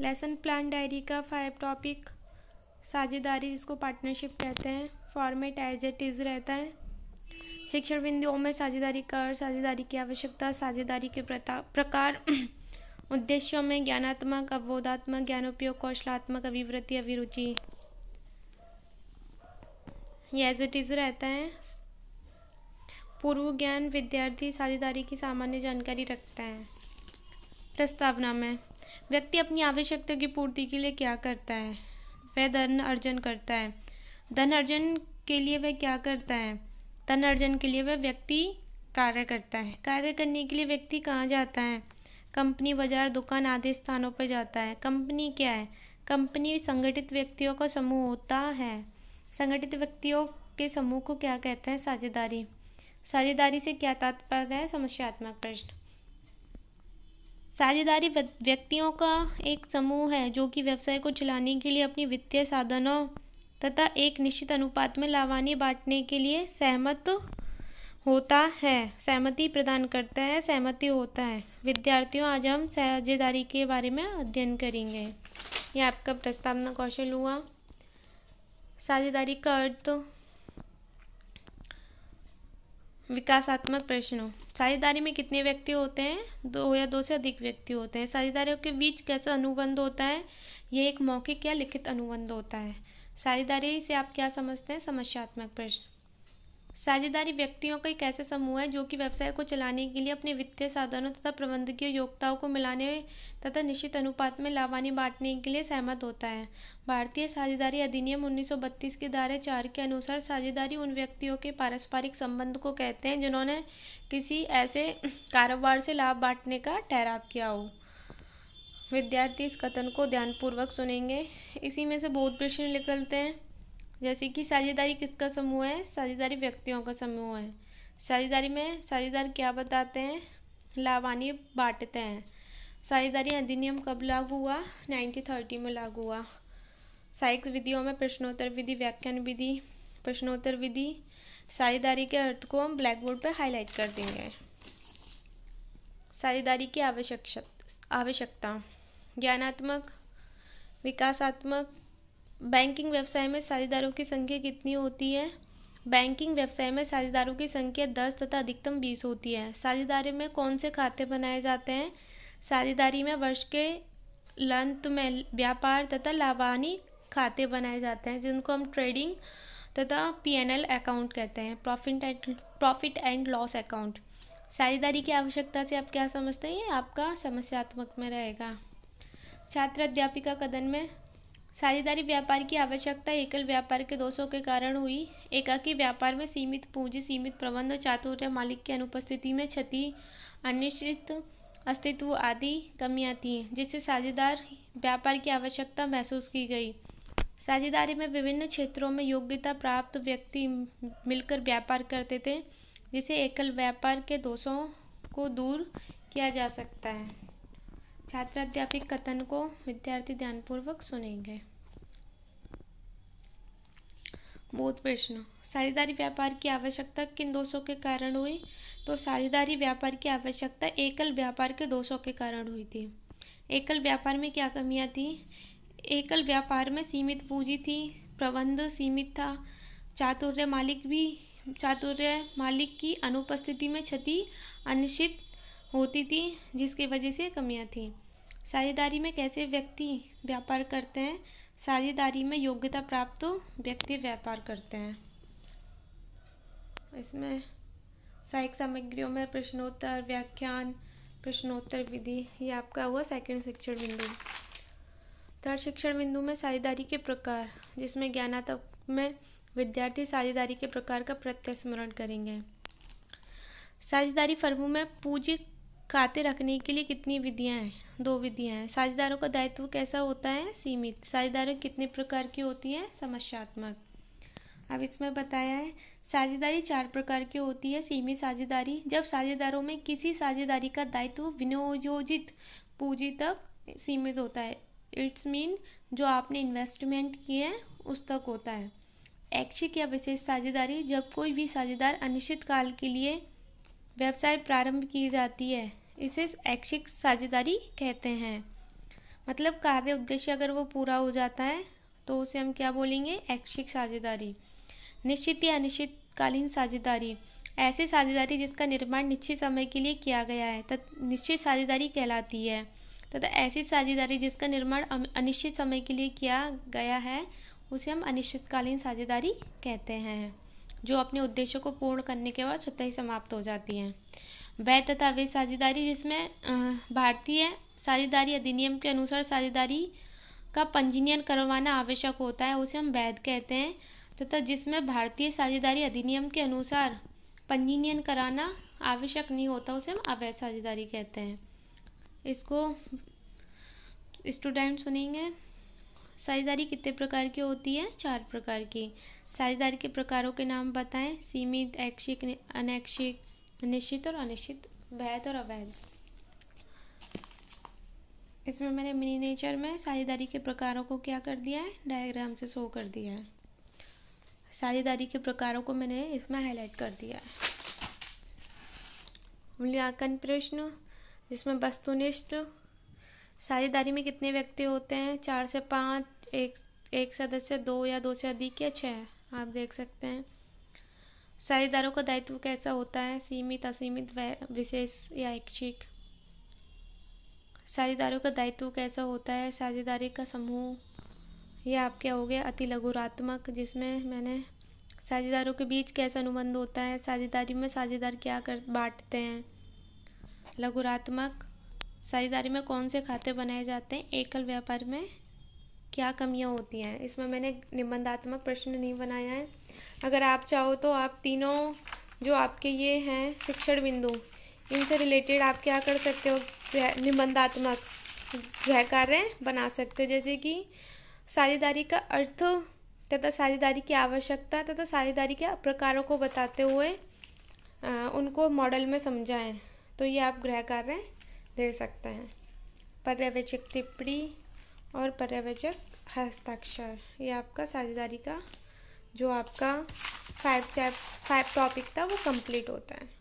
lesson plan diary का five topic साझेदारी जिसको पार्टनरशिप कहते हैं फॉर्मेट एज एट इज रहता है शिक्षण बिंदुओं में साझेदारी कर साझेदारी की आवश्यकता साझेदारी के प्रकार उद्देश्यों में ज्ञानात्मक अवबोधात्मक ज्ञानोपयोग कौशलात्मक अभिवृत्ति अभिरुचि ये एज इट इज रहता है पूर्व ज्ञान विद्यार्थी साझेदारी की सामान्य जानकारी रखता है प्रस्तावना में व्यक्ति अपनी आवश्यकता की पूर्ति के लिए क्या करता है वह धन अर्जन करता है धन अर्जन के लिए वह क्या करता है धन अर्जन के लिए वह व्यक्ति कार्य करता है कार्य करने के लिए व्यक्ति कहाँ जाता है कंपनी बाजार दुकान आदि स्थानों पर जाता है कंपनी क्या है कंपनी संगठित व्यक्तियों का समूह होता है संगठित व्यक्तियों के समूह को क्या कहते हैं साझेदारी साझेदारी से क्या तात्पर्य है समस्यात्मक प्रश्न साझेदारी व्यक्तियों का एक समूह है जो कि व्यवसाय को चलाने के लिए अपनी वित्तीय साधनों तथा एक निश्चित अनुपात में लावानी बांटने के लिए सहमत होता है सहमति प्रदान करता है सहमति होता है विद्यार्थियों आज हम साझेदारी के बारे में अध्ययन करेंगे यह आपका प्रस्तावना कौशल हुआ साझेदारी का अर्थ विकासात्मक प्रश्नों साझेदारी में कितने व्यक्ति होते हैं दो या दो से अधिक व्यक्ति होते हैं साझेदारियों के बीच कैसा अनुबंध होता है यह एक मौखिक या लिखित अनुबंध होता है साझेदारी से आप क्या समझते हैं समस्यात्मक प्रश्न साझेदारी व्यक्तियों का एक ऐसे समूह है जो कि व्यवसाय को चलाने के लिए अपने वित्तीय साधनों तथा प्रबंधकीय योग्यताओं को मिलाने तथा निश्चित अनुपात में लाभानी बांटने के लिए सहमत होता है भारतीय साझेदारी अधिनियम 1932 के दायरे चार के अनुसार साझेदारी उन व्यक्तियों के पारस्परिक संबंध को कहते हैं जिन्होंने किसी ऐसे कारोबार से लाभ बांटने का ठहराव किया हो विद्यार्थी इस कथन को ध्यानपूर्वक सुनेंगे इसी में से बहुत प्रश्न निकलते हैं जैसे कि साझेदारी किसका समूह है साझेदारी व्यक्तियों का समूह है साझेदारी में साझेदार क्या बताते हैं लावानी बांटते हैं साझेदारी अधिनियम कब लागू हुआ थर्टी में लागू हुआ सहायक विधियों में प्रश्नोत्तर विधि व्याख्यान विधि प्रश्नोत्तर विधि साझेदारी के अर्थ को हम ब्लैक बोर्ड पर हाईलाइट कर देंगे साझेदारी की आवश्यक आवश्यकता ज्ञानात्मक विकासात्मक बैंकिंग व्यवसाय में साझेदारों की संख्या कितनी होती है बैंकिंग व्यवसाय में साझेदारों की संख्या दस तथा अधिकतम बीस होती है साझेदारी में कौन से खाते बनाए जाते हैं साझेदारी में वर्ष के लंत में व्यापार तथा लाभानी खाते बनाए जाते हैं जिनको हम ट्रेडिंग तथा पीएनएल अकाउंट कहते हैं profit and profit and loss account साझेदारी की आवश्यकता से आप क्या समझते हैं आपका समस्यात्मक में रहेगा छात्र अध्यापिका कदन में साझेदारी व्यापार की आवश्यकता एकल व्यापार के दोषों के कारण हुई एकाकी व्यापार में सीमित पूंजी सीमित प्रबंध चातुर्य मालिक की अनुपस्थिति में क्षति अनिश्चित अस्तित्व आदि कमियां थी जिससे साझेदार व्यापार की आवश्यकता महसूस की गई साझेदारी में विभिन्न क्षेत्रों में योग्यता प्राप्त व्यक्ति मिलकर व्यापार करते थे जिसे एकल व्यापार के दोषों को दूर किया जा सकता है छात्र अध्यापिक कथन को विद्यार्थी ध्यानपूर्वक सुनेंगे बोध प्रश्न साझेदारी व्यापार की आवश्यकता किन दोषों के कारण हुई तो साझेदारी व्यापार की आवश्यकता एकल व्यापार के दोषों के कारण हुई थी एकल व्यापार में क्या कमियां थी एकल व्यापार में सीमित पूंजी थी प्रबंध सीमित था चातुर्य मालिक भी चातुर्य मालिक की अनुपस्थिति में क्षति अनिश्चित होती थी जिसकी वजह से कमियां थी साझेदारी में कैसे व्यक्ति व्यापार करते हैं साझेदारी में योग्यता प्राप्त तो व्यक्ति व्यापार करते हैं इसमें सहायक सामग्रियों में प्रश्नोत्तर व्याख्यान प्रश्नोत्तर विधि ये आपका हुआ सेकंड शिक्षण बिंदु थर्ड शिक्षण बिंदु में साझेदारी के प्रकार जिसमें ज्ञानात्मक में विद्यार्थी साझेदारी के प्रकार का स्मरण करेंगे साझेदारी फर्मों में पूंजी खाते रखने के लिए कितनी विधियां हैं दो विधियां हैं साझेदारों का दायित्व कैसा होता है सीमित साझेदारों कितने प्रकार की होती हैं समस्यात्मक अब इसमें बताया है साझेदारी चार प्रकार की होती है सीमित साझेदारी जब साझेदारों में किसी साझेदारी का दायित्व विनियोजित पूंजी तक सीमित होता है इट्स मीन जो आपने इन्वेस्टमेंट किए हैं उस तक होता है ऐच्छिक या विशेष साझेदारी जब कोई भी साझेदार अनिश्चित काल के लिए व्यवसाय प्रारंभ की जाती है इसे ऐच्छिक साझेदारी कहते हैं मतलब कार्य उद्देश्य अगर वो पूरा हो जाता है तो उसे हम क्या बोलेंगे ऐच्छिक साझेदारी निश्चित या अनिश्चितकालीन साझेदारी ऐसी साझेदारी जिसका निर्माण निश्चित समय के लिए किया गया है तथा निश्चित साझेदारी कहलाती है तथा ऐसी साझेदारी जिसका निर्माण अनिश्चित समय के लिए किया गया है उसे हम अनिश्चितकालीन साझेदारी कहते हैं जो अपने उद्देश्यों को पूर्ण करने के बाद स्वतः ही समाप्त हो जाती हैं वह तथा वे साझेदारी जिसमें भारतीय साझेदारी अधिनियम के अनुसार साझेदारी का पंजीयन करवाना आवश्यक होता है उसे हम वैध कहते हैं तथा जिसमें भारतीय साझेदारी अधिनियम के अनुसार पंजीयन कराना आवश्यक नहीं होता उसे हम अवैध साझेदारी कहते हैं इसको स्टूडेंट सुनेंगे साझेदारी कितने प्रकार की होती है चार प्रकार की साझेदारी के प्रकारों के नाम बताएं सीमित ऐक्षिक अनैक्षिक निश्चित और अनिश्चित वैध और अवैध इसमें मैंने मिनी नेचर में साझेदारी के प्रकारों को क्या कर दिया है डायग्राम से शो कर दिया है साझेदारी के प्रकारों को मैंने इसमें हाईलाइट कर दिया है मूल्यांकन प्रश्न जिसमें वस्तुनिष्ठ साझेदारी में कितने व्यक्ति होते हैं चार से पाँच एक एक सदस्य दो या दो से अधिक या छः आप देख सकते हैं साझेदारों का दायित्व कैसा होता है सीमित असीमित विशेष या ऐच्छिक साझेदारों का दायित्व कैसा होता है साझेदारी का समूह यह आपके हो गया अति लघुरात्मक जिसमें मैंने साझेदारों के बीच कैसा अनुबंध होता है साझेदारी में साझेदार क्या कर बांटते हैं लघुरात्मक साझेदारी में कौन से खाते बनाए जाते हैं एकल व्यापार में क्या कमियां होती हैं इसमें मैंने निबंधात्मक प्रश्न नहीं बनाया है अगर आप चाहो तो आप तीनों जो आपके ये हैं शिक्षण बिंदु इनसे रिलेटेड आप क्या कर सकते हो निबंधात्मक गृह कार्य बना सकते हो जैसे कि साझेदारी का अर्थ तथा साझेदारी की आवश्यकता तथा साझेदारी के प्रकारों को बताते हुए उनको मॉडल में समझाएं तो ये आप गृह कार्य दे सकते हैं पर्यवेक्षक टिप्पणी और पर्यवेक्षक हस्ताक्षर ये आपका साझेदारी का जो आपका फाइव चैप फाइव टॉपिक था वो कंप्लीट होता है